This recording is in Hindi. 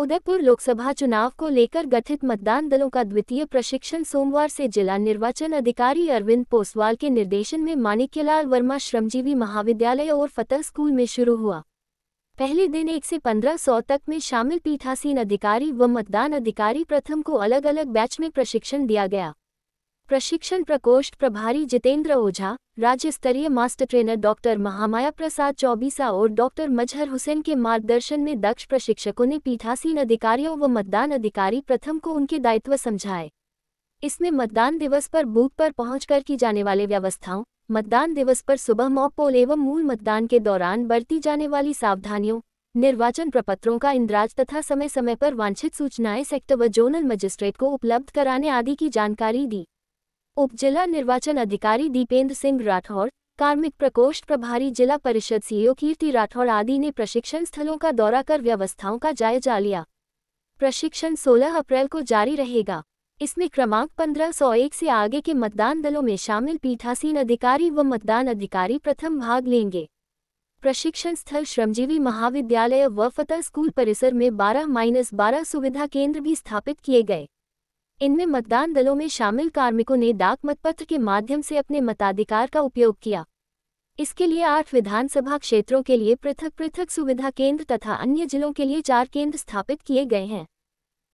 उदयपुर लोकसभा चुनाव को लेकर गठित मतदान दलों का द्वितीय प्रशिक्षण सोमवार से जिला निर्वाचन अधिकारी अरविंद पोसवाल के निर्देशन में माणिक्यलाल वर्मा श्रमजीवी महाविद्यालय और फतह स्कूल में शुरू हुआ पहले दिन एक से पंद्रह सौ तक में शामिल पीठासीन अधिकारी व मतदान अधिकारी प्रथम को अलग अलग बैच में प्रशिक्षण दिया गया प्रशिक्षण प्रकोष्ठ प्रभारी जितेंद्र ओझा राज्य स्तरीय master trainer doctor Mahamaya Prasad Chaubisa और डॉक्टर मजहर हुसैन के मार्गदर्शन में दक्ष प्रशिक्षकों ने पीठासीन अधिकारियों व मतदान अधिकारी प्रथम को उनके दायित्व समझाए इसमें मतदान दिवस पर बूथ पर पहुंचकर की जाने वाली व्यवस्थाओं मतदान दिवस पर सुबह मॉक पोल एवं मूल मतदान के दौरान बरती जाने वाली सावधानियों निर्वाचन प्रपत्रों का इंदिराज तथा समय समय पर वांछित सूचनाएं सेक्टर व जोनल मजिस्ट्रेट को उपलब्ध कराने आदि की जानकारी दी उप जिला निर्वाचन अधिकारी दीपेंद्र सिंह राठौर कार्मिक प्रकोष्ठ प्रभारी जिला परिषद सीईओ कीर्ति राठौर आदि ने प्रशिक्षण स्थलों का दौरा कर व्यवस्थाओं का जायजा लिया प्रशिक्षण 16 अप्रैल को जारी रहेगा इसमें क्रमांक 1501 से आगे के मतदान दलों में शामिल पीठासीन अधिकारी व मतदान अधिकारी प्रथम भाग लेंगे प्रशिक्षण स्थल श्रमजीवी महाविद्यालय व फतह स्कूल परिसर में 12 माइनस बारह सुविधा केंद्र भी स्थापित किए गए इनमें मतदान दलों में शामिल कार्मिकों ने डाक मतपत्र के माध्यम से अपने मताधिकार का उपयोग किया इसके लिए आठ विधानसभा क्षेत्रों के लिए पृथक पृथक सुविधा केंद्र तथा अन्य जिलों के लिए चार केंद्र स्थापित किए गए हैं